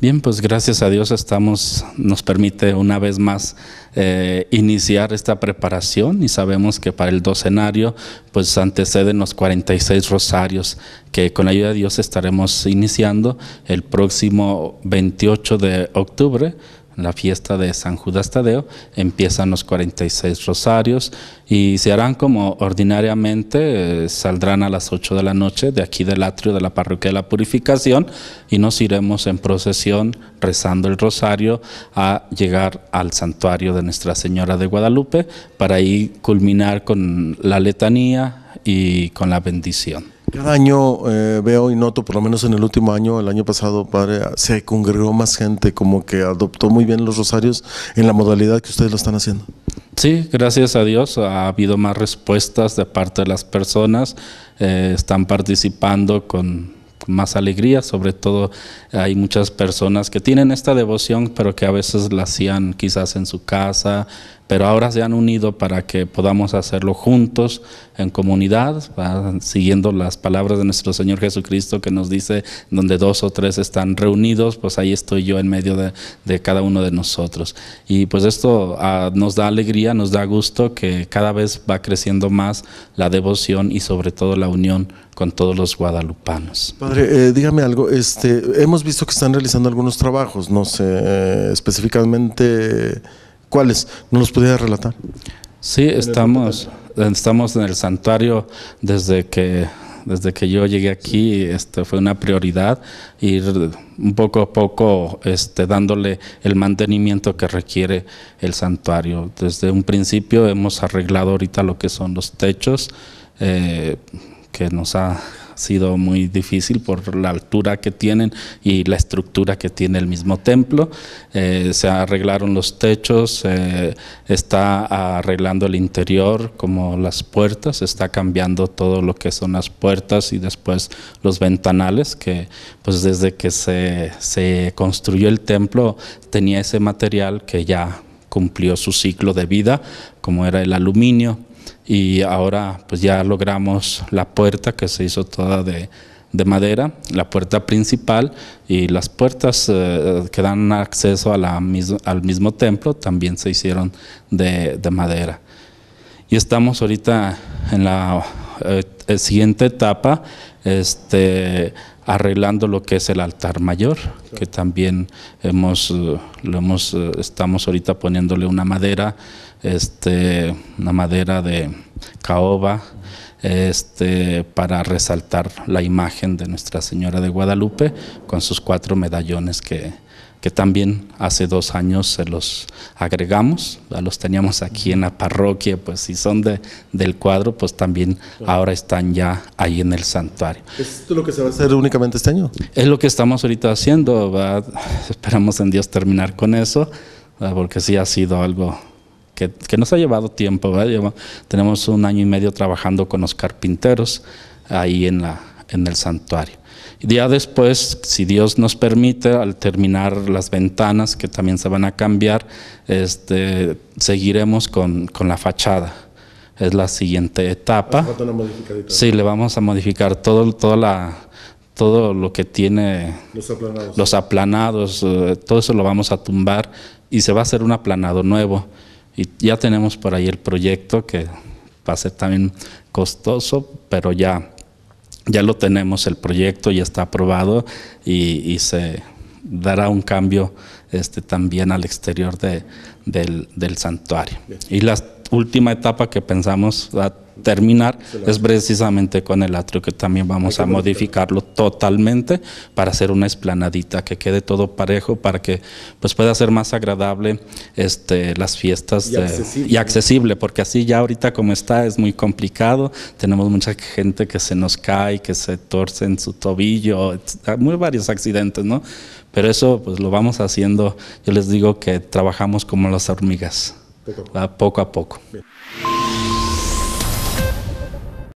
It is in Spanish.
Bien, pues gracias a Dios estamos, nos permite una vez más eh, iniciar esta preparación y sabemos que para el docenario pues anteceden los 46 rosarios que con la ayuda de Dios estaremos iniciando el próximo 28 de octubre la fiesta de San Judas Tadeo, empiezan los 46 rosarios y se harán como ordinariamente, eh, saldrán a las 8 de la noche de aquí del atrio de la parroquia de la purificación y nos iremos en procesión rezando el rosario a llegar al santuario de Nuestra Señora de Guadalupe para ahí culminar con la letanía y con la bendición. Cada año eh, veo y noto, por lo menos en el último año, el año pasado, padre, se congregó más gente, como que adoptó muy bien los rosarios en la modalidad que ustedes lo están haciendo. Sí, gracias a Dios ha habido más respuestas de parte de las personas, eh, están participando con más alegría, sobre todo hay muchas personas que tienen esta devoción, pero que a veces la hacían quizás en su casa, pero ahora se han unido para que podamos hacerlo juntos en comunidad, siguiendo las palabras de nuestro Señor Jesucristo que nos dice, donde dos o tres están reunidos, pues ahí estoy yo en medio de, cada uno de nosotros. Y pues esto ah, nos da alegría, nos da gusto que cada vez va creciendo más la devoción y sobre todo la unión con todos los guadalupanos. Padre, eh, dígame algo, este, hemos visto que están realizando algunos trabajos, no sé, eh, específicamente ¿Cuáles? ¿No los pudiera relatar? Sí, estamos, estamos en el santuario desde que, desde que yo llegué aquí, este, fue una prioridad ir un poco a poco este, dándole el mantenimiento que requiere el santuario. Desde un principio hemos arreglado ahorita lo que son los techos, eh, que nos ha sido muy difícil por la altura que tienen y la estructura que tiene el mismo templo. Eh, se arreglaron los techos, eh, está arreglando el interior como las puertas, está cambiando todo lo que son las puertas y después los ventanales, que pues desde que se, se construyó el templo tenía ese material que ya cumplió su ciclo de vida, como era el aluminio y ahora pues ya logramos la puerta que se hizo toda de, madera, la puerta principal y las puertas eh, que dan acceso a la al mismo templo también se hicieron de, madera. Y estamos ahorita en la eh, eh, siguiente etapa, este, arreglando lo que es el altar mayor, que también hemos, eh, lo hemos, eh, estamos ahorita poniéndole una madera, este, una madera de caoba, este, para resaltar la imagen de Nuestra Señora de Guadalupe con sus cuatro medallones que, que también hace dos años se los agregamos, los teníamos aquí en la parroquia, pues si son de, del cuadro, pues también ahora están ya ahí en el santuario. ¿Es esto lo que se va a hacer únicamente este año? Es lo que estamos ahorita haciendo, esperamos en Dios terminar con eso, porque sí ha sido algo que, nos ha llevado tiempo, tenemos un año y medio trabajando con los carpinteros ahí en la en el santuario. Día después, si Dios nos permite, al terminar las ventanas que también se van a cambiar, este, seguiremos con, con la fachada. Es la siguiente etapa. sí, le vamos a modificar todo, todo la, todo lo que tiene los aplanados, los aplanados eh, todo eso lo vamos a tumbar y se va a hacer un aplanado nuevo. Y ya tenemos por ahí el proyecto que va a ser también costoso, pero ya ya lo tenemos, el proyecto ya está aprobado y, se dará un cambio este, también al exterior de, del, del, santuario. Y la última etapa que pensamos ah, terminar es precisamente con el atrio que también vamos a modificarlo totalmente para hacer una esplanadita que quede todo parejo para que pues pueda ser más agradable este las fiestas y, accesible. porque así ya ahorita como está es muy complicado tenemos mucha gente que se nos cae que se torce en su tobillo ah, muy varios accidentes no pero eso pues lo vamos haciendo yo les digo que trabajamos como las hormigas poco a poco